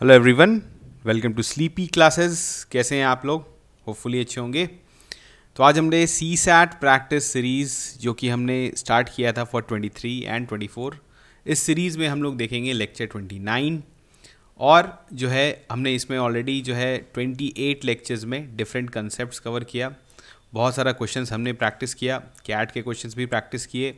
hello everyone welcome to sleepy classes कैसे हैं आप लोग होपफुली अच्छे होंगे तो आज हमने सी सैट प्रैक्टिस सीरीज़ जो कि हमने स्टार्ट किया था फॉर 23 एंड 24 इस सीरीज़ में हम लोग देखेंगे लेक्चर 29 और जो है हमने इसमें ऑलरेडी जो है 28 लेक्चर्स में डिफरेंट कंसेप्ट कवर किया बहुत सारा क्वेश्चन हमने प्रैक्टिस किया कैट के क्वेश्चन भी प्रैक्टिस किए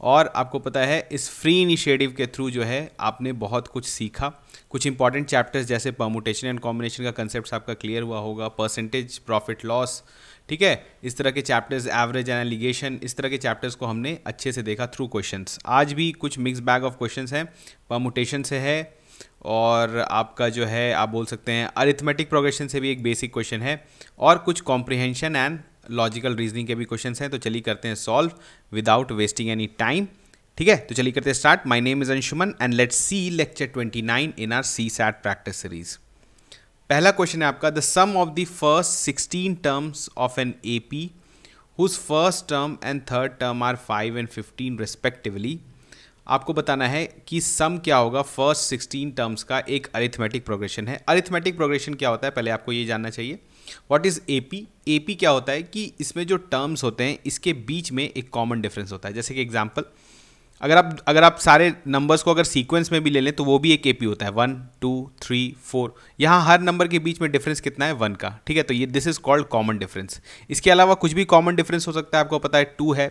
और आपको पता है इस फ्री इनिशिएटिव के थ्रू जो है आपने बहुत कुछ सीखा कुछ इंपॉर्टेंट चैप्टर्स जैसे परमोटेशन एंड कॉम्बिनेशन का कंसेप्ट आपका क्लियर हुआ होगा परसेंटेज प्रॉफिट लॉस ठीक है इस तरह के चैप्टर्स एवरेज एंड एलिगेशन इस तरह के चैप्टर्स को हमने अच्छे से देखा थ्रू क्वेश्चंस आज भी कुछ मिक्स बैग ऑफ क्वेश्चंस हैं परमोटेशन से है और आपका जो है आप बोल सकते हैं अरिथमेटिक प्रोग्रेशन से भी एक बेसिक क्वेश्चन है और कुछ कॉम्प्रिहेंशन एंड लॉजिकल रीजनिंग के भी क्वेश्चन हैं तो चलिए करते हैं solve without wasting any time ठीक है तो चलिए करते हैं start my name is Anshuman and let see lecture nine in our CSAT practice series पहला क्वेश्चन है आपका the sum of the first sixteen terms of an A P whose first term and third term are five and fifteen respectively आपको बताना है कि सम क्या होगा first sixteen terms का एक अरिथमेटिक प्रोग्रेशन है अरिथमेटिक प्रोग्रेशन क्या होता है पहले आपको ये जानना चाहिए what is AP AP A P क्या होता है कि इसमें जो टर्म्स होते हैं इसके बीच में एक कॉमन डिफरेंस होता है जैसे कि एग्जाम्पल अगर आप अगर आप सारे नंबर्स को अगर सीक्वेंस में भी ले लें तो वो भी एक एपी होता है वन टू थ्री फोर यहाँ हर नंबर के बीच में डिफरेंस कितना है वन का ठीक है तो ये this is called common difference इसके अलावा कुछ भी कॉमन डिफरेंस हो सकता है आपको पता है टू है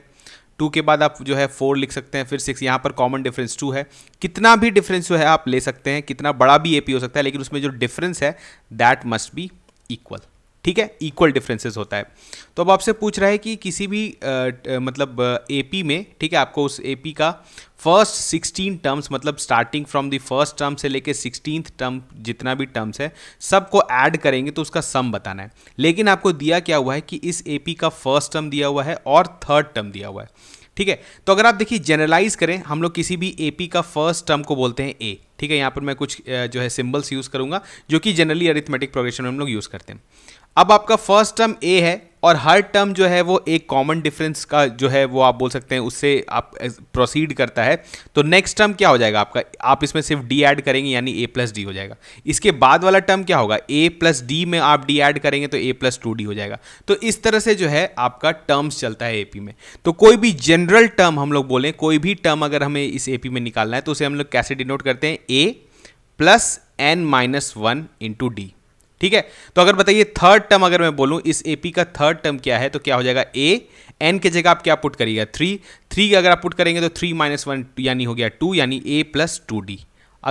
टू के बाद आप जो है फोर लिख सकते हैं फिर सिक्स यहाँ पर कॉमन डिफरेंस टू है कितना भी डिफरेंस जो है आप ले सकते हैं कितना बड़ा भी ए हो सकता है लेकिन उसमें जो डिफरेंस है दैट मस्ट बी इक्वल ठीक है इक्वल डिफरेंसेस होता है तो अब आपसे पूछ रहा है कि किसी भी आ, आ, मतलब एपी में ठीक है आपको उस एपी का फर्स्ट सिक्सटीन टर्म्स मतलब starting from the first term से लेके सिक्सटीन टर्म जितना भी टर्म्स है सबको ऐड करेंगे तो उसका सम बताना है लेकिन आपको दिया क्या हुआ है कि इस ए का फर्स्ट टर्म दिया हुआ है और थर्ड टर्म दिया हुआ है ठीक है तो अगर आप देखिए जनरलाइज करें हम लोग किसी भी ए का फर्स्ट टर्म को बोलते हैं ए ठीक है यहाँ पर मैं कुछ जो है सिम्बल्स यूज़ करूँगा जो कि जनरली अरिथमेटिक प्रोग्रेशन में हम लोग यूज़ करते हैं अब आपका फर्स्ट टर्म ए है और हर टर्म जो है वो एक कॉमन डिफरेंस का जो है वो आप बोल सकते हैं उससे आप प्रोसीड करता है तो नेक्स्ट टर्म क्या हो जाएगा आपका आप इसमें सिर्फ डी ऐड करेंगे यानी ए प्लस डी हो जाएगा इसके बाद वाला टर्म क्या होगा ए प्लस डी में आप डी ऐड करेंगे तो ए प्लस टू डी हो जाएगा तो इस तरह से जो है आपका टर्म्स चलता है पी में तो कोई भी जनरल टर्म हम लोग बोलें कोई भी टर्म अगर हमें इस पी में निकालना है तो उसे हम लोग कैसे डिनोट करते हैं a plus n minus one into d ठीक है तो अगर बताइए थर्ड टर्म अगर मैं बोलूँ इस ए का थर्ड टर्म क्या है तो क्या हो जाएगा ए एन के जगह आप क्या पुट करिएगा थ्री थ्री अगर आप पुट करेंगे तो थ्री माइनस वन यानी हो गया टू यानी ए प्लस टू डी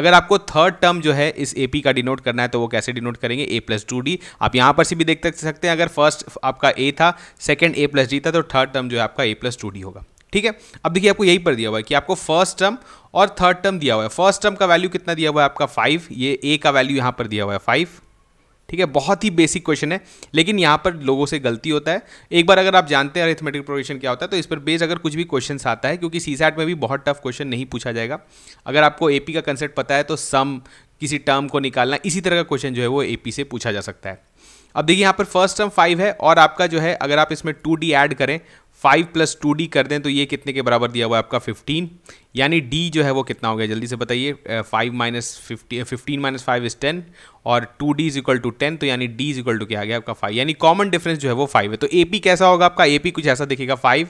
अगर आपको थर्ड टर्म जो है इस ए का डिनोट करना है तो वो कैसे डिनोट करेंगे ए प्लस टू डी आप यहां पर से भी देख सकते हैं अगर फर्स्ट आपका ए था सेकेंड ए प्लस डी था तो थर्ड टर्म जो है आपका ए प्लस टू डी होगा ठीक है अब देखिए आपको यही पर दिया हुआ है कि आपको फर्स्ट टर्म और थर्ड टर्म दिया हुआ है फर्स्ट टर्म का वैल्यू कितना दिया हुआ है आपका फाइव ये ए का वैल्यू यहां पर दिया हुआ है फाइव ठीक है बहुत ही बेसिक क्वेश्चन है लेकिन यहाँ पर लोगों से गलती होता है एक बार अगर आप जानते हैं अरिथमेटिक प्रोग्रेशन क्या होता है तो इस पर बेस अगर कुछ भी क्वेश्चन आता है क्योंकि सी में भी बहुत टफ क्वेश्चन नहीं पूछा जाएगा अगर आपको ए का कंसेप्ट पता है तो सम किसी टर्म को निकालना इसी तरह का क्वेश्चन जो है वो ए से पूछा जा सकता है अब देखिए यहाँ पर फर्स्ट टर्म फाइव है और आपका जो है अगर आप इसमें टू डी ऐड करें फाइव प्लस टू डी कर दें तो ये कितने के बराबर दिया हुआ है आपका फिफ्टीन यानी डी जो है वो कितना हो गया जल्दी से बताइए five minus fifty fifteen minus five is ten और two d is equal to ten तो यानी डी इज इक्वल टू क्या आ गया आपका फाइव यानी कॉमन डिफरेंस जो है वो फाइव है तो ए पी कैसा होगा आपका ए पी कुछ ऐसा दिखेगा five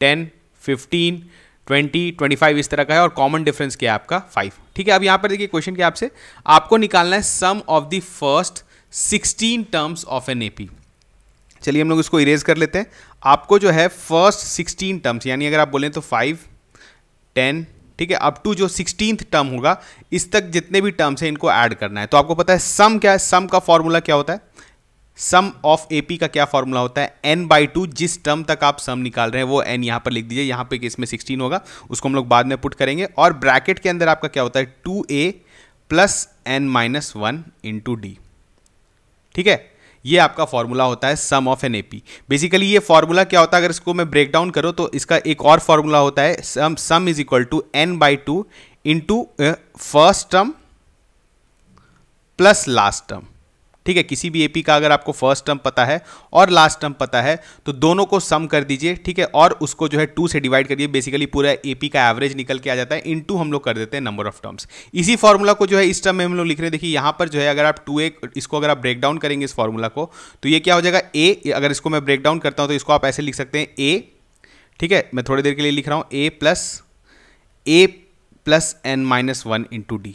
ten fifteen twenty twenty five इस तरह का है और कॉमन डिफरेंस क्या है आपका फाइव ठीक है अब यहाँ पर देखिए क्वेश्चन क्या आपसे आपको निकालना है sum of the first sixteen terms of an A P चलिए हम लोग इसको इरेज कर लेते हैं आपको जो है फर्स्ट सिक्सटीन टर्म्स यानी अगर आप बोलें तो फाइव टेन ठीक है अप टू जो सिक्सटीन टर्म होगा इस तक जितने भी टर्म्स हैं इनको ऐड करना है तो आपको पता है सम क्या है सम का फॉर्मूला क्या होता है सम ऑफ ए पी का क्या फॉर्मूला होता है एन बाई टू जिस टर्म तक आप सम निकाल रहे हैं वो एन यहाँ पर लिख दीजिए यहाँ पे इसमें सिक्सटीन होगा उसको हम लोग बाद में पुट करेंगे और ब्रैकेट के अंदर आपका क्या होता है two a plus n minus one into d ठीक है ये आपका फॉर्मूला होता है sum of an AP basically ये फॉर्मूला क्या होता है अगर इसको मैं ब्रेक डाउन करो तो इसका एक और फॉर्मूला होता है sum sum is equal to n by two into first term plus last term ठीक है किसी भी एपी का अगर आपको फर्स्ट टर्म पता है और लास्ट टर्म पता है तो दोनों को सम कर दीजिए ठीक है और उसको जो है टू से डिवाइड करिए बेसिकली पूरा एपी का एवरेज निकल के आ जाता है इन टू हम लोग कर देते हैं नंबर ऑफ टर्म्स इसी फॉर्मूला को जो है इस टर्म में हम लोग लिख रहे हैं देखिए यहाँ पर जो है अगर आप टू ए इसको अगर आप ब्रेक डाउन करेंगे इस फॉर्मूला को तो ये क्या हो जाएगा ए अगर इसको मैं ब्रेक डाउन करता हूँ तो इसको आप ऐसे लिख सकते हैं ए ठीक है मैं थोड़ी देर के लिए लिख रहा हूँ a plus a plus n minus one into d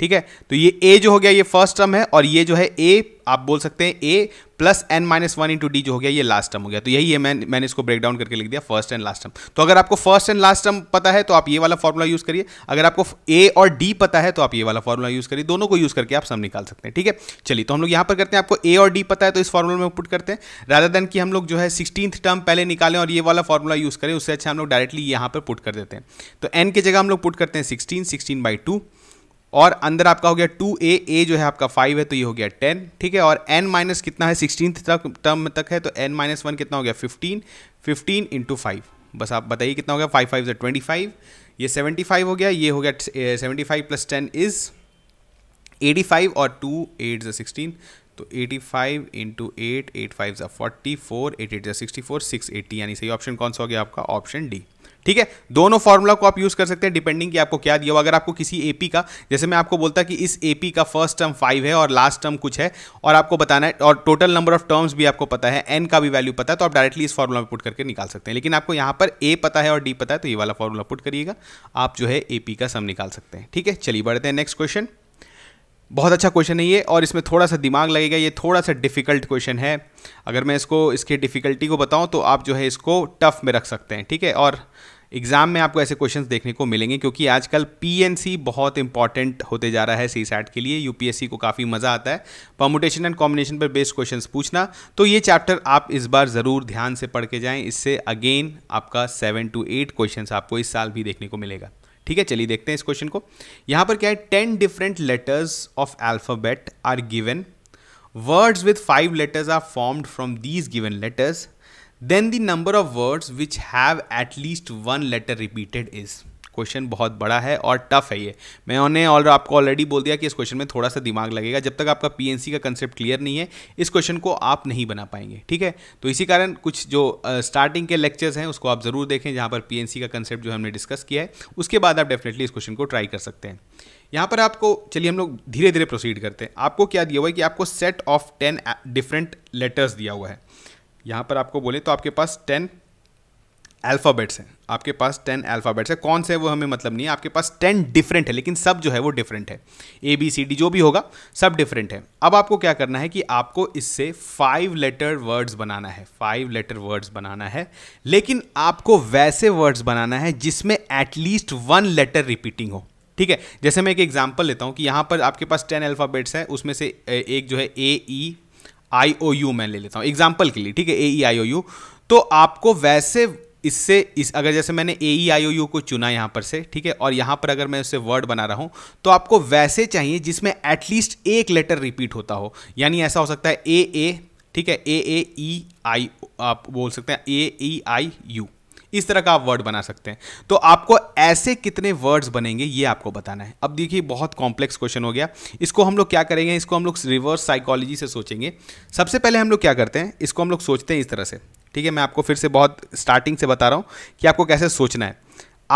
ठीक है तो ये ए जो हो गया ये फर्स्ट टर्म है और ये जो है ए आप बोल सकते हैं a plus n minus one into d जो हो गया ये लास्ट टर्म हो गया तो यही है मैं मैंने इसको ब्रेक डाउन करके लिख दिया फर्स्ट एंड लास्ट टर्म तो अगर आपको फर्स्ट एंड लास्ट टर्म पता है तो आप ये वाला फॉर्मूला यूज करिए अगर आपको ए और डी पता है तो आप ये वाला फॉर्मूला यूज करिए दोनों को यूज करके आप सब निकाल सकते हैं ठीक है चलिए तो हम लोग यहां पर करते हैं आपको ए और डी पता है तो इस फॉर्मूला में पुट करते हैं राधा देन की हम लोग जो है सिक्सटीन टर्म पहले निकालें और ये वाला फॉर्मूला यूज करें उससे अच्छा हम लोग डायरेक्टली यहां पर पुट कर देते हैं तो एन की जगह हम लोग पुट करते हैं सिक्सटीन सिक्सटीन बाई टू और अंदर आपका हो गया टू ए ए जो है आपका फाइव है तो ये हो गया टेन ठीक है और एन माइनस कितना है सिक्सटीन तक टर्म तक है तो एन माइनस वन कितना हो गया फिफ्टीन फिफ्टीन इंटू फाइव बस आप बताइए कितना हो गया फाइव फाइव से ट्वेंटी फाइव ये सेवेंटी फाइव हो गया ये हो गया seventy five plus ten is eighty five और टू एट जो सिक्सटीन तो eighty five into eight eight five ज़ा फोर्टी फोर एट एट ज़ा सिक्सटी फोर सिक्स एट्टी यानी सही ऑप्शन कौन सा हो गया आपका ऑप्शन डी ठीक है दोनों फॉर्मूला को आप यूज कर सकते हैं डिपेंडिंग कि आपको क्या दिया हुआ अगर आपको किसी एपी का जैसे मैं आपको बोलता कि इस एपी का फर्स्ट टर्म फाइव है और लास्ट टर्म कुछ है और आपको बताना है और टोटल नंबर ऑफ टर्म्स भी आपको पता है एन का भी वैल्यू पता है तो आप डायरेक्टली इस फॉर्मूला में पुट करके निकाल सकते हैं लेकिन आपको यहां पर ए पता है और डी पता है तो ये वाला फॉर्मूला पुट करिएगा आप जो है एपी का सम निकाल सकते हैं ठीक है चलिए बढ़ते हैं नेक्स्ट क्वेश्चन बहुत अच्छा क्वेश्चन है ये और इसमें थोड़ा सा दिमाग लगेगा ये थोड़ा सा डिफ़िकल्ट क्वेश्चन है अगर मैं इसको इसके डिफ़िकल्टी को बताऊं तो आप जो है इसको टफ़ में रख सकते हैं ठीक है और एग्ज़ाम में आपको ऐसे क्वेश्चंस देखने को मिलेंगे क्योंकि आजकल पीएनसी बहुत इंपॉर्टेंट होते जा रहा है सी के लिए यूपीएससी को काफ़ी मज़ा आता है परमुटेशन एंड कॉम्बिनेशन पर बेस्ड क्वेश्चंस पूछना तो ये चैप्टर आप इस बार ज़रूर ध्यान से पढ़ के जाएँ इससे अगेन आपका सेवन टू एट क्वेश्चन आपको इस साल भी देखने को मिलेगा ठीक है चलिए देखते हैं इस क्वेश्चन को यहां पर क्या है ten different letters of alphabet are given words with five letters are formed from these given letters then the number of words which have at least one letter repeated is question बहुत बड़ा है और tough है ये मैंने और आपको already बोल दिया कि इस क्वेश्चन में थोड़ा सा दिमाग लगेगा जब तक आपका पीएनसी का कंसेप्ट क्लियर नहीं है इस क्वेश्चन को आप नहीं बना पाएंगे ठीक है तो इसी कारण कुछ जो स्टार्टिंग के लेक्चर्स हैं उसको आप ज़रूर देखें जहाँ पर पीएनसी का कंसेप्ट जो हमने डिस्कस किया है उसके बाद आप डेफिनेटली इस क्वेश्चन को ट्राई कर सकते हैं यहाँ पर आपको चलिए हम लोग धीरे धीरे प्रोसीड करते हैं आपको क्या दिया हुआ है कि आपको set of ten different letters दिया हुआ है यहाँ पर आपको बोले तो आपके पास टेन अल्फ़ाबेट्स हैं आपके पास टेन अल्फ़ाबेट्स हैं कौन से है वो हमें मतलब नहीं है आपके पास टेन डिफरेंट है लेकिन सब जो है वो डिफरेंट है ए बी सी डी जो भी होगा सब डिफरेंट है अब आपको क्या करना है कि आपको इससे फाइव लेटर वर्ड्स बनाना है फाइव लेटर वर्ड्स बनाना है लेकिन आपको वैसे वर्ड्स बनाना है जिसमें एटलीस्ट वन लेटर रिपीटिंग हो ठीक है जैसे मैं एक एग्जाम्पल लेता हूँ कि यहाँ पर आपके पास टेन अल्फ़ाबेट्स हैं उसमें से एक जो है ए ई आई ओ यू मैं ले लेता हूँ एग्जाम्पल के लिए ठीक है ए ई आई ओ यू तो आपको वैसे इससे इस अगर जैसे मैंने ए ई आई ओ यू को चुना यहाँ पर से ठीक है और यहाँ पर अगर मैं उससे वर्ड बना रहा हूँ तो आपको वैसे चाहिए जिसमें एटलीस्ट एक लेटर रिपीट होता हो यानी ऐसा हो सकता है ए ए ठीक है ए ए ई आई आप बोल सकते हैं ए ई आई यू इस तरह का आप वर्ड बना सकते हैं तो आपको ऐसे कितने वर्ड्स बनेंगे ये आपको बताना है अब देखिए बहुत कॉम्प्लेक्स क्वेश्चन हो गया इसको हम लोग क्या करेंगे इसको हम लोग रिवर्स साइकोलॉजी से सोचेंगे सबसे पहले हम लोग क्या करते हैं इसको हम लोग सोचते हैं इस तरह से ठीक है मैं आपको फिर से बहुत स्टार्टिंग से बता रहा हूँ कि आपको कैसे सोचना है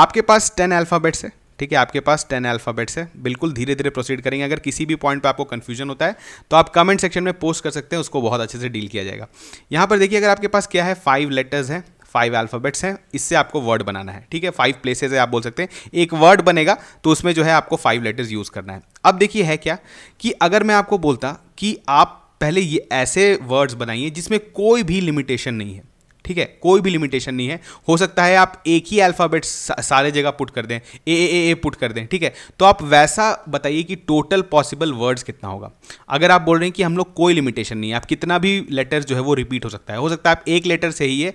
आपके पास टेन अल्फ़ाबेट्स है ठीक है आपके पास टेन अल्फ़ाबेट्स है बिल्कुल धीरे धीरे प्रोसीड करेंगे अगर किसी भी पॉइंट पे आपको कन्फ्यूजन होता है तो आप कमेंट सेक्शन में पोस्ट कर सकते हैं उसको बहुत अच्छे से डील किया जाएगा यहाँ पर देखिए अगर आपके पास क्या है फाइव लेटर्स हैं फाइव अल्फ़ाबेट्स हैं इससे आपको वर्ड बनाना है ठीक है फाइव प्लेसेज है आप बोल सकते हैं एक वर्ड बनेगा तो उसमें जो है आपको फाइव लेटर्स यूज़ करना है अब देखिए है क्या कि अगर मैं आपको बोलता कि आप पहले ये ऐसे वर्ड्स बनाइए जिसमें कोई भी लिमिटेशन नहीं है ठीक है कोई भी लिमिटेशन नहीं है हो सकता है आप एक ही अल्फ़ाबेट सारे जगह पुट कर दें ए ए ए पुट कर दें ठीक है तो आप वैसा बताइए कि टोटल पॉसिबल वर्ड्स कितना होगा अगर आप बोल रहे हैं कि हम लोग कोई लिमिटेशन नहीं है आप कितना भी लेटर जो है वो रिपीट हो सकता है हो सकता है आप एक लेटर से ही है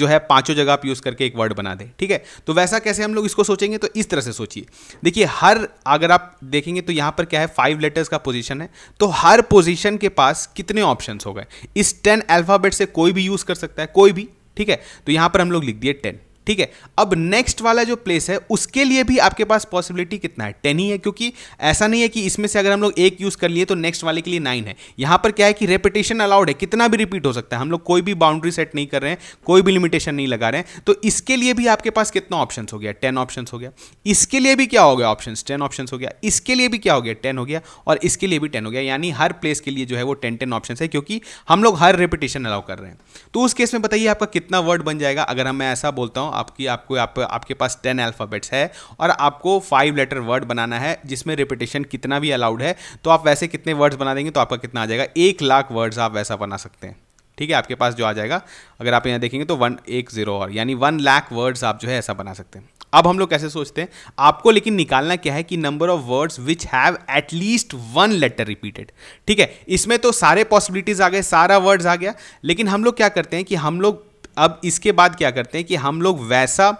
जो है पाँचों जगह आप यूज़ करके एक वर्ड बना दें ठीक है तो वैसा कैसे हम लोग इसको सोचेंगे तो इस तरह से सोचिए देखिए हर अगर आप देखेंगे तो यहाँ पर क्या है फाइव लेटर्स का पोजिशन है तो हर पोजिशन के पास कितने ऑप्शन हो गए इस टेन अल्फ़ाबेट से कोई भी यूज़ कर सकता है कोई ठीक है तो यहां पर हम लोग लिख दिए टेन ठीक है अब नेक्स्ट वाला जो प्लेस है उसके लिए भी आपके पास पॉसिबिलिटी कितना है टेन ही है क्योंकि ऐसा नहीं है कि इसमें से अगर हम लोग एक यूज़ कर लिए तो नेक्स्ट वाले के लिए नाइन है यहां पर क्या है कि रेपिटेशन अलाउड है कितना भी रिपीट हो सकता है हम लोग कोई भी बाउंड्री सेट नहीं कर रहे हैं कोई भी लिमिटेशन नहीं लगा रहे हैं तो इसके लिए भी आपके पास कितना ऑप्शन हो गया टेन ऑप्शन हो गया इसके लिए भी क्या हो गया ऑप्शन टेन ऑप्शन हो गया इसके लिए भी क्या हो गया टेन हो गया और इसके लिए भी टेन हो गया यानी हर प्लेस के लिए जो है वो टेन टेन ऑप्शन है क्योंकि हम लोग हर रेपिटेशन अलाउ कर रहे हैं तो उस केस में बताइए आपका कितना वर्ड बन जाएगा अगर हम मैं ऐसा बोलता हूं आपकी आपको आप, आपके पास टेन अल्फ़ाबेट्स है और आपको फाइव लेटर वर्ड बनाना है जिसमें रिपीटेशन कितना भी अलाउड है तो आप वैसे कितने वर्ड्स बना देंगे तो आपका कितना आ जाएगा एक लाख वर्ड्स आप वैसा बना सकते हैं ठीक है आपके पास जो आ जाएगा अगर आप यहाँ देखेंगे तो वन एक जीरो और यानी वन लाख वर्ड्स आप जो है ऐसा बना सकते हैं अब हम लोग कैसे सोचते हैं आपको लेकिन निकालना क्या है कि number of words which have at least one letter repeated ठीक है इसमें तो सारे पॉसिबिलिटीज आ गए सारा वर्ड्स आ गया लेकिन हम लोग क्या करते हैं कि हम लोग अब इसके बाद क्या करते हैं कि हम लोग वैसा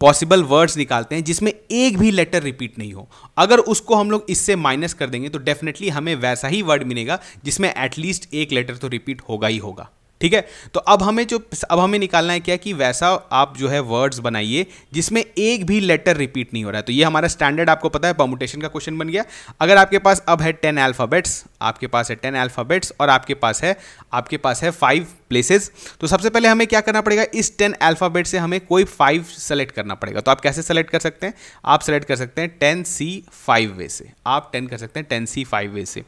पॉसिबल वर्ड्स निकालते हैं जिसमें एक भी लेटर रिपीट नहीं हो अगर उसको हम लोग इससे माइनस कर देंगे तो डेफिनेटली हमें वैसा ही वर्ड मिलेगा जिसमें एटलीस्ट एक लेटर तो रिपीट होगा ही होगा ठीक है तो अब हमें जो अब हमें निकालना है क्या कि वैसा आप जो है वर्ड्स बनाइए जिसमें एक भी लेटर रिपीट नहीं हो रहा है तो ये हमारा स्टैंडर्ड आपको पता है परमुटेशन का क्वेश्चन बन गया अगर आपके पास अब है टेन अल्फ़ाबेट्स आपके पास है टेन अल्फ़ाबेट्स और आपके पास है आपके पास है फाइव प्लेसेस तो सबसे पहले हमें क्या करना पड़ेगा इस टेन अल्फ़ाबेट से हमें कोई फाइव सेलेक्ट करना पड़ेगा तो आप कैसे सेलेक्ट कर सकते हैं आप सेलेक्ट कर सकते हैं टेन सी फाइव वे से आप टेन कर सकते हैं टेन सी फाइव वे से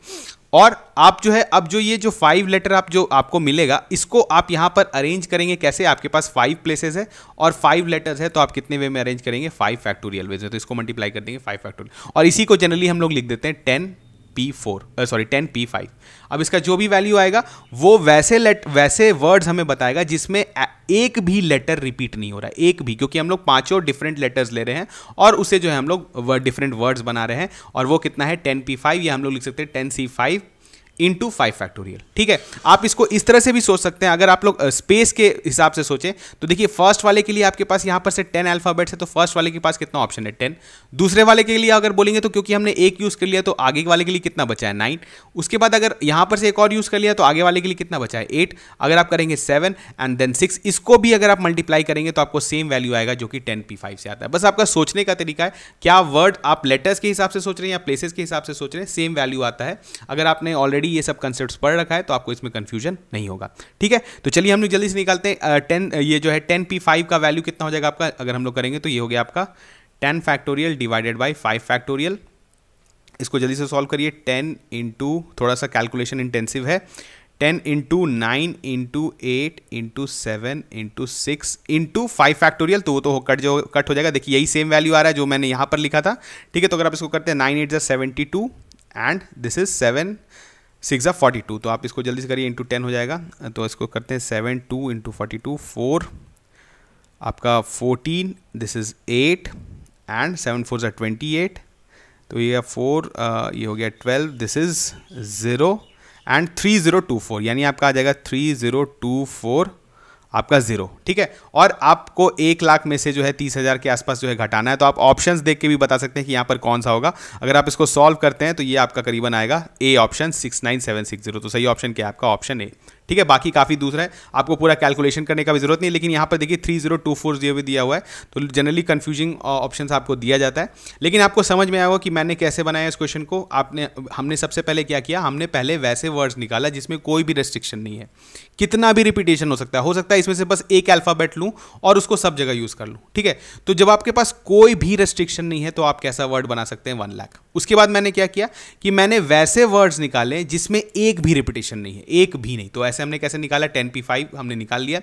और आप जो है अब जो ये जो फाइव लेटर आप जो आपको मिलेगा इसको आप यहाँ पर अरेंज करेंगे कैसे आपके पास फाइव प्लेसेस है और फाइव लेटर्स है तो आप कितने वे में अरेंज करेंगे फाइव फैक्टोरियल वेज में तो इसको मल्टीप्लाई कर देंगे फाइव फैक्टोरियल और इसी को जनरली हम लोग लिख देते हैं ten P four sorry ten P five अब इसका जो भी वैल्यू आएगा वो वैसे लेट वैसे वर्ड्स हमें बताएगा जिसमें एक भी लेटर रिपीट नहीं हो रहा है एक भी क्योंकि हम लोग पांचों डिफरेंट लेटर्स ले रहे हैं और उसे जो है हम लोग डिफरेंट वर्ड्स बना रहे हैं और वो कितना है टेन पी फाइव या हम लोग लिख सकते हैं ten C five into five factorial ठीक है आप इसको इस तरह से भी सोच सकते हैं अगर आप लोग स्पेस के हिसाब से सोचें तो देखिए फर्स्ट वाले के लिए आपके पास यहां पर से टेन अल्फाबेट्स है तो फर्स्ट वाले के पास कितना ऑप्शन है टेन दूसरे वाले के लिए अगर बोलेंगे तो क्योंकि हमने एक यूज़ कर लिया तो आगे वाले के लिए कितना बचा है नाइन उसके बाद अगर यहां पर से एक और यूज़ कर लिया तो आगे वाले के लिए कितना बचा है एट अगर आप करेंगे सेवन एंड देन सिक्स इसको भी अगर आप मल्टीप्लाई करेंगे तो आपको सेम वैल्यू आएगा जो कि टेन पी फाइव से आता है बस आपका सोचने का तरीका है क्या वर्ड आप लेटर्स के हिसाब से सोच रहे हैं या प्लेसेस के हिसाब से सोच रहे हैं सेम वैल्यू आता है अगर आपने ऑलरेडी ऑलरेडी ये सब कंसेप्ट पढ़ रखा है तो आपको इसमें कन्फ्यूजन नहीं होगा ठीक है तो चलिए हम लोग जल्दी से निकालते हैं टेन ये जो है टेन पी फाइव का वैल्यू कितना हो जाएगा आपका अगर हम लोग करेंगे तो ये हो गया आपका ten factorial divided by five factorial इसको जल्दी से सॉल्व करिए टेन इंटू थोड़ा सा कैलकुलेशन इंटेंसिव है ten into nine into eight into seven into six into five factorial तो वो तो कट जो कट हो जाएगा देखिए यही सेम वैल्यू आ रहा है जो मैंने यहाँ पर लिखा था ठीक है तो अगर आप इसको करते हैं नाइन एट जो seventy two and this is seven six या फोर्टी टू तो आप इसको जल्दी से करिए इंटू टेन हो जाएगा तो इसको करते हैं seven two into forty two four आपका fourteen this is eight and seven four जै ट्वेंटी एट तो ये फोर ये हो गया twelve this is zero and three zero two four यानी आपका आ जाएगा थ्री ज़ीरो टू फोर आपका ज़ीरो ठीक है और आपको एक लाख में से जो है तीस हज़ार के आसपास जो है घटाना है तो आप ऑप्शंस देख के भी बता सकते हैं कि यहां पर कौन सा होगा अगर आप इसको सॉल्व करते हैं तो ये आपका करीबन आएगा A option six nine seven six zero तो सही ऑप्शन क्या है आपका ऑप्शन ए ठीक है बाकी काफ़ी दूसरा है आपको पूरा कैलकुलेशन करने का भी जरूरत नहीं लेकिन यहाँ पर देखिए three zero two four zero भी दिया हुआ है तो जनरली कन्फ्यूजिंग ऑप्शन आपको दिया जाता है लेकिन आपको समझ में आया होगा कि मैंने कैसे बनाया इस क्वेश्चन को आपने हमने सबसे पहले क्या किया हमने पहले वैसे वर्ड्स निकाला जिसमें कोई भी रेस्ट्रिक्शन नहीं है कितना भी रिपीटेशन हो सकता है हो सकता है इसमें से बस एक अल्फ़ाबेट लूँ और उसको सब जगह यूज़ कर लूँ ठीक है तो जब आपके पास कोई भी रेस्ट्रिक्शन नहीं है तो आप कैसा वर्ड बना सकते हैं वन लाख उसके बाद मैंने क्या किया कि मैंने वैसे वर्ड्स निकाले जिसमें एक भी रिपीटेशन नहीं है एक भी नहीं तो पैसे हमने कैसे निकाला टेन पी फाइव हमने निकाल लिया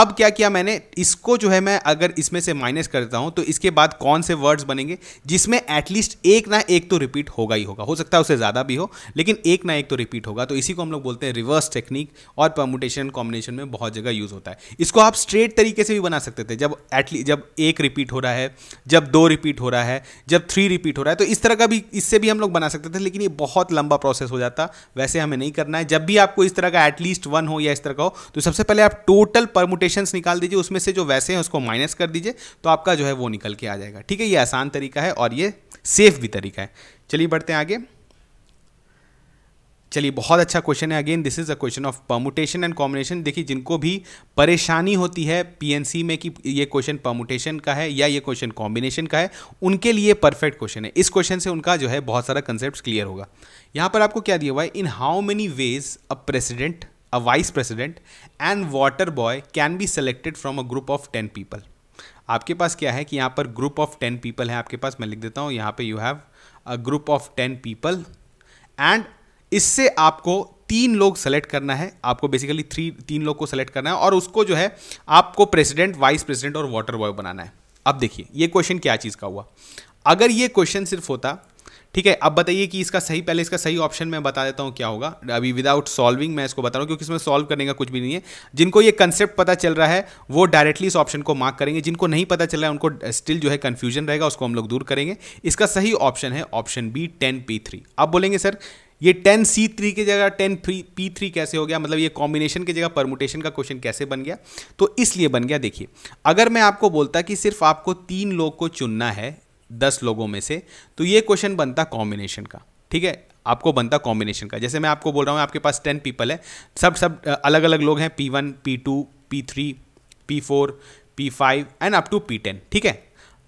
अब क्या किया मैंने इसको जो है मैं अगर इसमें से माइनस करता हूँ तो इसके बाद कौन से वर्ड्स बनेंगे जिसमें एटलीस्ट एक ना एक तो रिपीट होगा ही होगा हो सकता है उससे ज़्यादा भी हो लेकिन एक ना एक तो रिपीट होगा तो इसी को हम लोग बोलते हैं रिवर्स टेक्निक और परमुटेशन कॉम्बिनेशन में बहुत जगह यूज़ होता है इसको आप स्ट्रेट तरीके से भी बना सकते थे जब एटली जब एक रिपीट हो रहा है जब दो रिपीट हो रहा है जब थ्री रिपीट हो रहा है तो इस तरह का भी इससे भी हम लोग बना सकते थे लेकिन ये बहुत लंबा प्रोसेस हो जाता वैसे हमें नहीं करना है जब भी आपको इस तरह का एटलीस्ट वन हो या इस तरह का हो तो सबसे पहले आप टोटल परमुटेशन निकाल दीजिए उसमें से जो वैसे हैं उसको माइनस कर दीजिए तो आपका जो है वो निकल के आ जाएगा ठीक है ये आसान तरीका है और ये सेफ भी तरीका है चलिए बढ़ते हैं आगे चलिए बहुत अच्छा क्वेश्चन है again this is a question of permutation and combination देखिए जिनको भी परेशानी होती है पीएनसी में कि ये क्वेश्चन परमुटेशन का है या ये क्वेश्चन कॉम्बिनेशन का है उनके लिए परफेक्ट क्वेश्चन है इस क्वेश्चन से उनका जो है बहुत सारा कंसेप्ट क्लियर होगा यहाँ पर आपको क्या दिया हुआ है in how many ways a president a vice president and water boy can be selected from a group of 10 people आपके पास क्या है कि यहाँ पर ग्रुप ऑफ टेन पीपल है आपके पास मैं लिख देता हूँ यहाँ पे you have a group of ten people and इससे आपको तीन लोग सेलेक्ट करना है आपको बेसिकली थ्री तीन लोग को सेलेक्ट करना है और उसको जो है आपको प्रेसिडेंट वाइस प्रेसिडेंट और वाटर बॉय बनाना है अब देखिए ये क्वेश्चन क्या चीज़ का हुआ अगर ये क्वेश्चन सिर्फ होता ठीक है अब बताइए कि इसका सही पहले इसका सही ऑप्शन मैं बता देता हूँ क्या होगा अभी विदाउट सॉल्विंग मैं इसको बता रहा हूँ क्योंकि इसमें सॉल्व करने का कुछ भी नहीं है जिनको ये कंसेप्ट पता चल रहा है वो डायरेक्टली इस ऑप्शन को मार्क करेंगे जिनको नहीं पता चल रहा है उनको स्टिल जो है कन्फ्यूजन रहेगा उसको हम लोग दूर करेंगे इसका सही ऑप्शन है option B ten P three आप बोलेंगे सर ये टेन सी थ्री की जगह टेन पी थ्री कैसे हो गया मतलब ये कॉम्बिनेशन की जगह परमुटेशन का क्वेश्चन कैसे बन गया तो इसलिए बन गया देखिए अगर मैं आपको बोलता कि सिर्फ आपको तीन लोग को चुनना है दस लोगों में से तो ये क्वेश्चन बनता कॉम्बिनेशन का ठीक है आपको बनता कॉम्बिनेशन का जैसे मैं आपको बोल रहा हूँ आपके पास टेन पीपल है सब सब अलग अलग लोग हैं P one P two P three P four P five and up to P ten ठीक है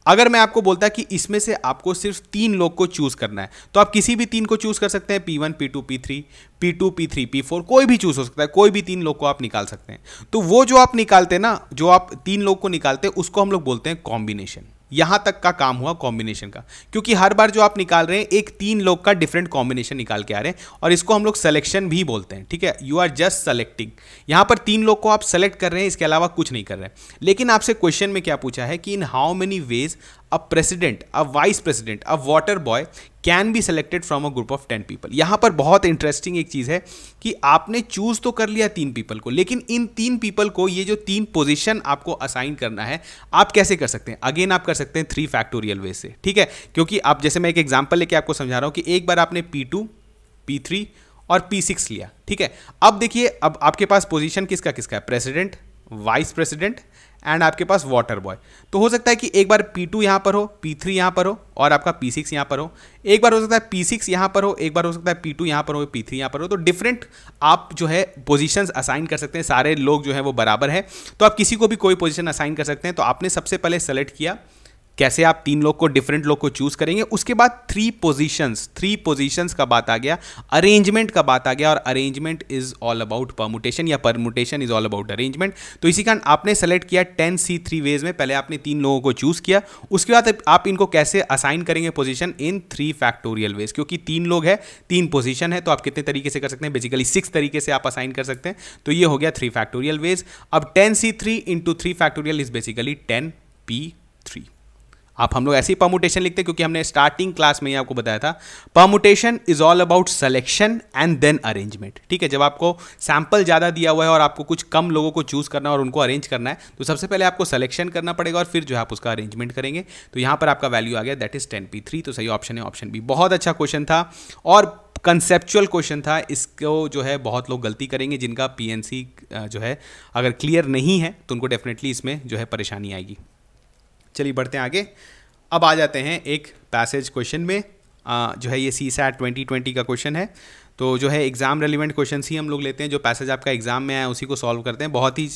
अगर मैं आपको बोलता कि इसमें से आपको सिर्फ तीन लोग को चूज करना है तो आप किसी भी तीन को चूज कर सकते हैं P one P two P three P two P three P four कोई भी चूज हो सकता है कोई भी तीन लोग को आप निकाल सकते हैं तो वो जो आप निकालते हैं ना जो आप तीन लोग को निकालते हैं उसको हम लोग बोलते हैं कॉम्बिनेशन यहां तक का काम हुआ कॉम्बिनेशन का क्योंकि हर बार जो आप निकाल रहे हैं एक तीन लोग का डिफरेंट कॉम्बिनेशन निकाल के आ रहे हैं और इसको हम लोग सेलेक्शन भी बोलते हैं ठीक है यू आर जस्ट सेलेक्टिंग यहां पर तीन लोग को आप सेलेक्ट कर रहे हैं इसके अलावा कुछ नहीं कर रहे हैं लेकिन आपसे क्वेश्चन में क्या पूछा है कि in how many ways a president a vice president a water boy can be selected from a group of ten people यहां पर बहुत इंटरेस्टिंग एक चीज़ है कि आपने चूज़ तो कर लिया तीन पीपल को लेकिन इन तीन पीपल को ये जो तीन पोजिशन आपको असाइन करना है आप कैसे कर सकते हैं अगेन आप कर सकते हैं थ्री फैक्टोरियल वे से ठीक है क्योंकि आप जैसे मैं एक एग्जाम्पल लेके आपको समझा रहा हूं कि एक बार आपने पी टू पी थ्री और पी सिक्स लिया ठीक है अब देखिए अब आपके पास पोजिशन किसका किसका है प्रेसिडेंट वाइस प्रेसिडेंट एंड आपके पास वाटर बॉय तो हो सकता है कि एक बार पी टू यहाँ पर हो पी थ्री यहाँ पर हो और आपका पी सिक्स यहाँ पर हो एक बार हो सकता है पी सिक्स यहाँ पर हो एक बार हो सकता है पी टू यहाँ पर हो पी थ्री यहाँ पर हो तो डिफरेंट आप जो है पोजिशन असाइन कर सकते हैं सारे लोग जो है वो बराबर है तो आप किसी को भी कोई पोजिशन असाइन कर सकते हैं तो आपने सबसे पहले सेलेक्ट किया कैसे आप तीन लोग को डिफरेंट लोग को चूज करेंगे उसके बाद थ्री पोजीशंस थ्री पोजीशंस का बात आ गया अरेंजमेंट का बात आ गया और arrangement is all about permutation या permutation is all about arrangement तो इसी कारण आपने सेलेक्ट किया टेन सी थ्री वेज में पहले आपने तीन लोगों को चूज किया उसके बाद आप इनको कैसे असाइन करेंगे position in three factorial ways क्योंकि तीन लोग हैं तीन पोजिशन है तो आप कितने तरीके से कर सकते हैं बेसिकली सिक्स तरीके से आप असाइन कर सकते हैं तो ये हो गया थ्री फैक्टोरियल वेज अब ten C three into three factorial is basically ten P आप हम लोग ऐसे ही परमुटेशन लिखते हैं क्योंकि हमने स्टार्टिंग क्लास में ही आपको बताया था permutation is all about selection and then arrangement ठीक है जब आपको सैंपल ज़्यादा दिया हुआ है और आपको कुछ कम लोगों को चूज़ करना और उनको अरेंज करना है तो सबसे पहले आपको सेलेक्शन करना पड़ेगा और फिर जो है आप उसका अरेंजमेंट करेंगे तो यहाँ पर आपका वैल्यू आ गया that is ten P three तो सही ऑप्शन है ऑप्शन बी बहुत अच्छा क्वेश्चन था और कंसेप्चुअल क्वेश्चन था इसको जो है बहुत लोग गलती करेंगे जिनका पीएनसी जो है अगर क्लियर नहीं है तो उनको डेफिनेटली इसमें जो है परेशानी आएगी चलिए बढ़ते हैं आगे अब आ जाते हैं एक पैसेज क्वेश्चन में आ, जो है ये सी सैट ट्वेंटी ट्वेंटी का क्वेश्चन है तो जो है एग्ज़ाम रेलिवेंट क्वेश्चन ही हम लोग लेते हैं जो पैसेज आपका एग्ज़ाम में आया उसी को सॉल्व करते हैं बहुत ही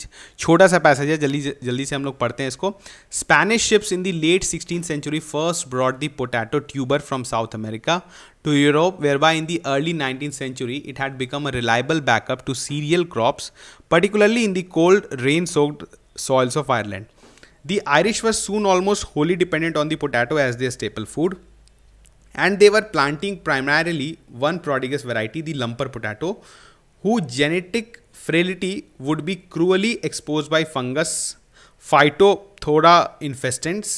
छोटा सा पैसेज है जल्दी जल्दी से हम लोग पढ़ते हैं इसको Spanish ships in the late sixteen century first brought the potato tuber from South America to Europe where by in the early nineteen century it had become a reliable backup to cereal crops particularly in the cold rain soaked soils of Ireland The Irish were soon almost wholly dependent on the potato as their staple food, and they were planting primarily one prodigious variety, the lumper potato, whose genetic frailty would be cruelly exposed by fungus फाइटोथोड़ा infestants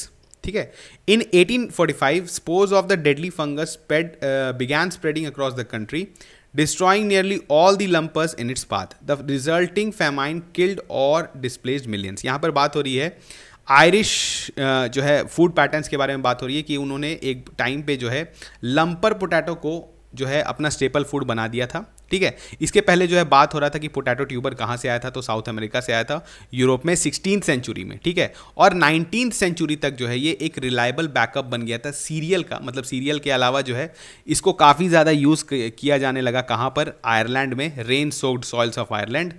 ठीक है इन 1845 spores of the deadly fungus spread, uh, began spreading across the country destroying nearly all the lumpers in its path the resulting famine killed or displaced millions यहाँ पर बात हो रही है Irish जो है फूड पैटर्न्स के बारे में बात हो रही है कि उन्होंने एक टाइम पे जो है लंपर पोटैटो को जो है अपना स्टेपल फूड बना दिया था ठीक है इसके पहले जो है बात हो रहा था कि पोटैटो ट्यूबर कहाँ से आया था तो साउथ अमेरिका से आया था यूरोप में सिक्सटीन सेंचुरी में ठीक है और नाइनटीन सेंचुरी तक जो है ये एक रिलायबल बैकअप बन गया था सीरियल का मतलब सीरियल के अलावा जो है इसको काफ़ी ज़्यादा यूज़ किया जाने लगा कहाँ पर आयरलैंड में rain soaked soils of Ireland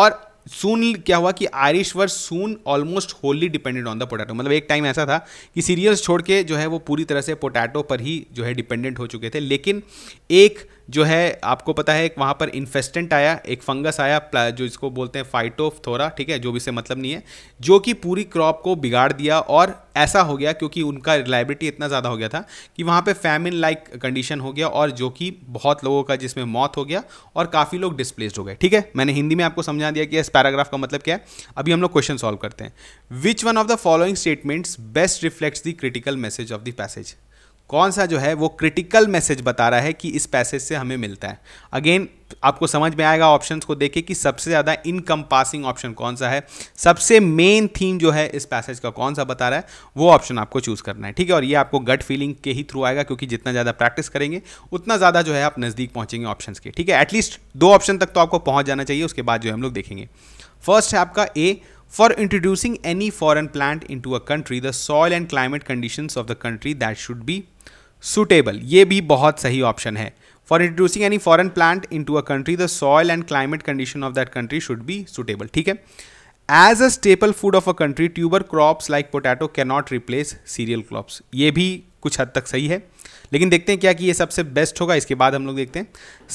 और सून क्या हुआ कि Irish were soon almost wholly dependent on the potato मतलब एक टाइम ऐसा था कि सीरियल्स छोड़ के जो है वो पूरी तरह से पोटैटो पर ही जो है डिपेंडेंट हो चुके थे लेकिन एक जो है आपको पता है एक वहाँ पर इन्फेस्टेंट आया एक फंगस आया जो इसको बोलते हैं थोरा ठीक है जो भी से मतलब नहीं है जो कि पूरी क्रॉप को बिगाड़ दिया और ऐसा हो गया क्योंकि उनका रिलायबिलिटी इतना ज़्यादा हो गया था कि वहाँ पे फैमिन लाइक कंडीशन हो गया और जो कि बहुत लोगों का जिसमें मौत हो गया और काफ़ी लोग डिस्प्लेस्ड हो गए ठीक है मैंने हिंदी में आपको समझा दिया कि इस पैराग्राफ का मतलब क्या है अभी हम लोग क्वेश्चन सॉल्व करते हैं which one of the following statements best reflects the critical message of the passage कौन सा जो है वो क्रिटिकल मैसेज बता रहा है कि इस पैसेज से हमें मिलता है अगेन आपको समझ में आएगा ऑप्शंस को देखे कि सबसे ज़्यादा इनकम पासिंग ऑप्शन कौन सा है सबसे मेन थीम जो है इस पैसेज का कौन सा बता रहा है वो ऑप्शन आपको चूज़ करना है ठीक है और ये आपको गट फीलिंग के ही थ्रू आएगा क्योंकि जितना ज़्यादा प्रैक्टिस करेंगे उतना ज़्यादा जो है आप नज़दीक पहुँचेंगे ऑप्शन के ठीक है एटलीस्ट दो ऑप्शन तक तो आपको पहुँच जाना चाहिए उसके बाद जो है हम लोग देखेंगे फर्स्ट है आपका A for introducing any foreign plant into a country the soil and climate conditions of the country that should be suitable ये भी बहुत सही ऑप्शन है for introducing any foreign plant into a country the soil and climate condition of that country should be suitable ठीक है as a staple food of a country tuber crops like potato can not replace cereal crops ये भी कुछ हद तक सही है लेकिन देखते हैं क्या कि ये सबसे बेस्ट होगा इसके बाद हम लोग देखते हैं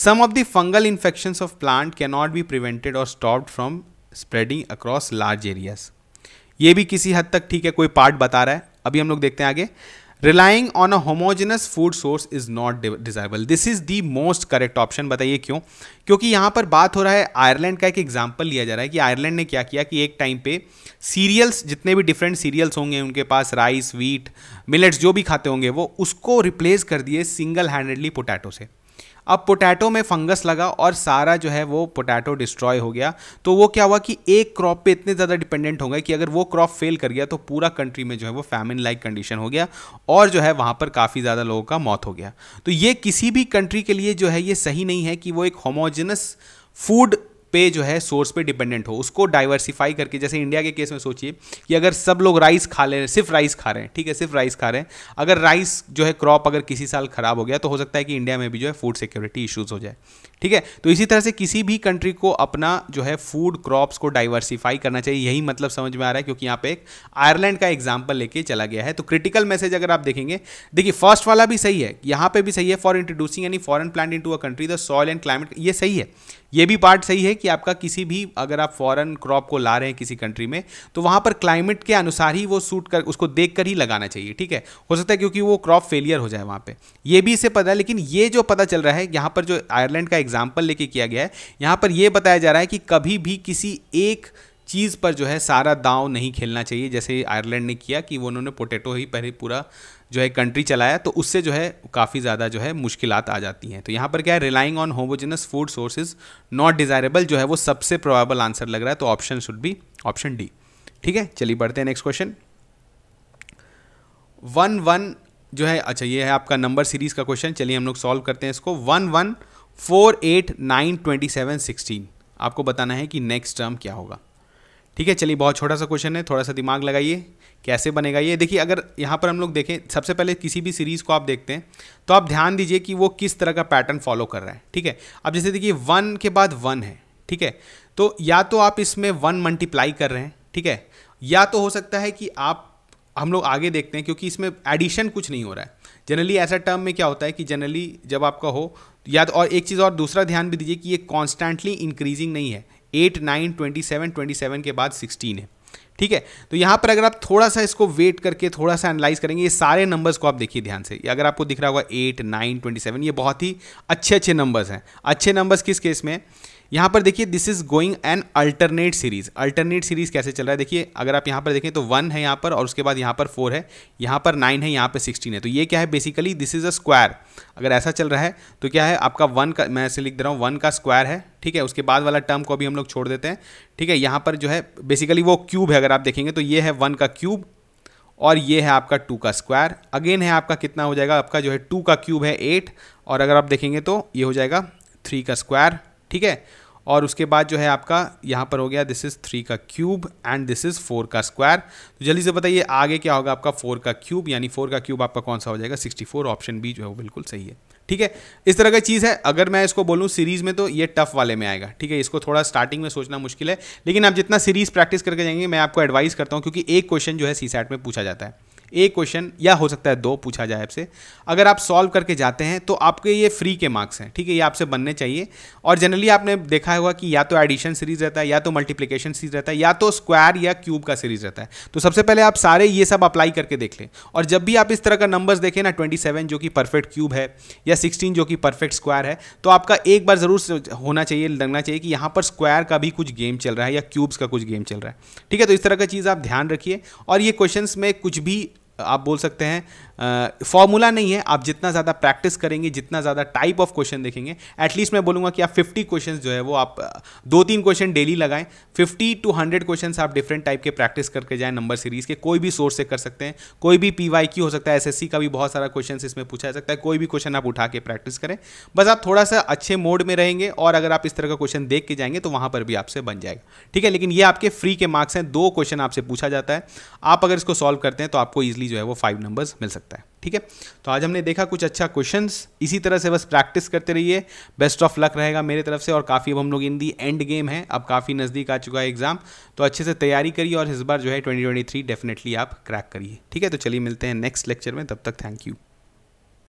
some of the fungal infections of plant can not be prevented और stopped from spreading across large areas ये भी किसी हद तक ठीक है कोई पार्ट बता रहा है अभी हम लोग देखते हैं आगे relying on a homogenous food source is not desirable this is the most correct option बताइए क्यों क्योंकि यहाँ पर बात हो रहा है आयरलैंड का एक एग्जाम्पल लिया जा रहा है कि आयरलैंड ने क्या किया कि एक टाइम पे सीरियल्स जितने भी डिफरेंट सीरियल्स होंगे उनके पास राइस वीट मिलेट्स जो भी खाते होंगे वो उसको रिप्लेस कर दिए सिंगल हैंडेडली पोटैटो से अब पोटैटो में फंगस लगा और सारा जो है वो पोटैटो डिस्ट्रॉय हो गया तो वो क्या हुआ कि एक क्रॉप पे इतने ज़्यादा डिपेंडेंट हो गए कि अगर वो क्रॉप फेल कर गया तो पूरा कंट्री में जो है वो फैमिन लाइक कंडीशन हो गया और जो है वहाँ पर काफ़ी ज़्यादा लोगों का मौत हो गया तो ये किसी भी कंट्री के लिए जो है ये सही नहीं है कि वो एक होमोजिनस फूड पे जो है सोर्स पे डिपेंडेंट हो उसको डाइवर्सिफाई करके जैसे इंडिया के केस में सोचिए कि अगर सब लोग राइस खा ले सिर्फ राइस खा रहे हैं ठीक है सिर्फ राइस खा रहे हैं अगर राइस जो है क्रॉप अगर किसी साल खराब हो गया तो हो सकता है कि इंडिया में भी जो है फूड सिक्योरिटी इशूज़ हो जाए ठीक है तो इसी तरह से किसी भी कंट्री को अपना जो है फूड क्रॉप्स को डाइवर्सिफाई करना चाहिए यही मतलब समझ में आ रहा है क्योंकि यहाँ पे एक आयरलैंड का एग्जाम्पल लेके चला गया है तो क्रिटिकल मैसेज अगर आप देखेंगे देखिए फर्स्ट वाला भी सही है यहाँ पर भी सही है for introducing any foreign plant into a country the soil and climate ये सही है ये भी पार्ट सही है कि आपका किसी भी अगर आप फॉरेन क्रॉप को ला रहे हैं किसी कंट्री में तो वहाँ पर क्लाइमेट के अनुसार ही वो सूट कर उसको देख ही लगाना चाहिए ठीक है हो सकता है क्योंकि वो क्रॉप फेलियर हो जाए वहाँ पर यह भी इसे पता है लेकिन ये जो पता चल रहा है यहाँ पर जो आयरलैंड का एग्जाम्पल लेके किया गया है यहाँ पर यह बताया जा रहा है कि कभी भी किसी एक चीज़ पर जो है सारा दांव नहीं खेलना चाहिए जैसे आयरलैंड ने किया कि वो उन्होंने पोटैटो ही पहले पूरा जो है कंट्री चलाया तो उससे जो है काफ़ी ज़्यादा जो है मुश्किल आ जाती हैं तो यहाँ पर क्या है relying on homogenous food sources not desirable जो है वो सबसे प्रोबेबल आंसर लग रहा है तो option should be option D ठीक है चलिए बढ़ते हैं नेक्स्ट क्वेश्चन वन वन जो है अच्छा ये है आपका नंबर सीरीज का क्वेश्चन चलिए हम लोग सॉल्व करते हैं इसको one one four eight nine twenty seven sixteen आपको बताना है कि नेक्स्ट टर्म क्या होगा ठीक है चलिए बहुत छोटा सा क्वेश्चन है थोड़ा सा दिमाग लगाइए कैसे बनेगा ये देखिए अगर यहाँ पर हम लोग देखें सबसे पहले किसी भी सीरीज़ को आप देखते हैं तो आप ध्यान दीजिए कि वो किस तरह का पैटर्न फॉलो कर रहा है ठीक है अब जैसे देखिए वन के बाद वन है ठीक है तो या तो आप इसमें वन मल्टीप्लाई कर रहे हैं ठीक है या तो हो सकता है कि आप हम लोग आगे देखते हैं क्योंकि इसमें एडिशन कुछ नहीं हो रहा है जनरली ऐसा टर्म में क्या होता है कि जनरली जब आपका हो या तो और एक चीज़ और दूसरा ध्यान भी दीजिए कि ये कॉन्स्टेंटली इंक्रीजिंग नहीं है eight nine twenty seven twenty seven के बाद सिक्सटीन है ठीक है तो यहाँ पर अगर आप थोड़ा सा इसको वेट करके थोड़ा सा एनालाइज करेंगे ये सारे नंबर्स को आप देखिए ध्यान से अगर आपको दिख रहा होगा एट नाइन ट्वेंटी सेवन ये बहुत ही अच्छे अच्छे नंबर्स हैं अच्छे नंबर्स किस केस में यहाँ पर देखिए this is going an alternate series alternate series कैसे चल रहा है देखिए अगर आप यहाँ पर देखें तो वन है यहाँ पर और उसके बाद यहाँ पर फोर है यहाँ पर नाइन है यहाँ पर सिक्सटीन है तो ये क्या है basically this is a square अगर ऐसा चल रहा है तो क्या है आपका वन का मैं ऐसे लिख दे रहा हूँ वन का स्क्वायर है ठीक है उसके बाद वाला टर्म को भी हम लोग छोड़ देते हैं ठीक है यहाँ पर जो है बेसिकली वो क्यूब है अगर आप देखेंगे तो ये है वन का क्यूब और ये है आपका टू का स्क्वायर अगेन है आपका कितना हो जाएगा आपका जो है टू का क्यूब है एट और अगर आप देखेंगे तो ये हो जाएगा थ्री का स्क्वायर ठीक है और उसके बाद जो है आपका यहाँ पर हो गया दिस इज़ थ्री का cube and this is four का स्क्वायर तो जल्दी से बताइए आगे क्या होगा आपका फोर का क्यूब यानी फोर का क्यूब आपका कौन सा हो जाएगा सिक्सटी फोर ऑप्शन बी जो है वो बिल्कुल सही है ठीक है इस तरह का चीज़ है अगर मैं इसको बोलूँ सीरीज़ में तो ये टफ वाले में आएगा ठीक है इसको थोड़ा स्टार्टिंग में सोचना मुश्किल है लेकिन आप जितना सीरीज़ प्रैक्टिस करके जाएंगे मैं आपको एडवाइस करता हूँ क्योंकि एक क्वेश्चन जो है सी में पूछा जाता है एक क्वेश्चन या हो सकता है दो पूछा जाए आपसे अगर आप सॉल्व करके जाते हैं तो आपके ये फ्री के मार्क्स हैं ठीक है ये आपसे बनने चाहिए और जनरली आपने देखा होगा कि या तो एडिशन सीरीज रहता है या तो मल्टीप्लीकेशन सीरीज रहता है या तो स्क्वायर या क्यूब का सीरीज रहता है तो सबसे पहले आप सारे ये सब अप्लाई करके देख लें और जब भी आप इस तरह का नंबर्स देखें ना ट्वेंटी जो कि परफेक्ट क्यूब है या सिक्सटीन जो कि परफेक्ट स्क्वायर है तो आपका एक बार ज़रूर होना चाहिए लगना चाहिए कि यहाँ पर स्क्वायर का भी कुछ गेम चल रहा है या क्यूब्स का कुछ गेम चल रहा है ठीक है तो इस तरह का चीज़ आप ध्यान रखिए और ये क्वेश्चन में कुछ भी आप बोल सकते हैं फॉर्मूला नहीं है आप जितना ज़्यादा प्रैक्टिस करेंगे जितना ज़्यादा टाइप ऑफ क्वेश्चन देखेंगे एटलीस्ट मैं बोलूँगा कि आप फिफ्टी क्वेश्चन जो है वो आप दो तीन क्वेश्चन डेली लगाएं फिफ्टी टू हंड्रेड क्वेश्चन आप डिफरेंट टाइप के प्रैक्टिस करके जाएँ नंबर सीरीज़ के कोई भी सोर्स से कर सकते हैं कोई भी पी वाई हो सकता है एस का भी बहुत सारा क्वेश्चन इसमें पूछा जा सकता है कोई भी क्वेश्चन आप उठा के प्रैक्टिस करें बस आप थोड़ा सा अच्छे मोड में रहेंगे और अगर आप इस तरह का क्वेश्चन देख के जाएंगे तो वहाँ पर भी आपसे बन जाएगा ठीक है लेकिन ये आपके फ्री के मार्क्स हैं दो क्वेश्चन आपसे पूछा जाता है आप अगर इसको सॉल्व करते हैं तो आपको ईजिली जो है वो फाइव नंबर्स मिल सकते हैं सकता है ठीक है तो आज हमने देखा कुछ अच्छा क्वेश्चन इसी तरह से बस प्रैक्टिस करते रहिए बेस्ट ऑफ लक रहेगा मेरे तरफ से और काफ़ी अब हम लोग इन दी एंड गेम है अब काफ़ी नज़दीक आ चुका है एग्ज़ाम तो अच्छे से तैयारी करिए और इस बार जो है 2023 डेफिनेटली आप क्रैक करिए ठीक है तो चलिए मिलते हैं नेक्स्ट लेक्चर में तब तक थैंक यू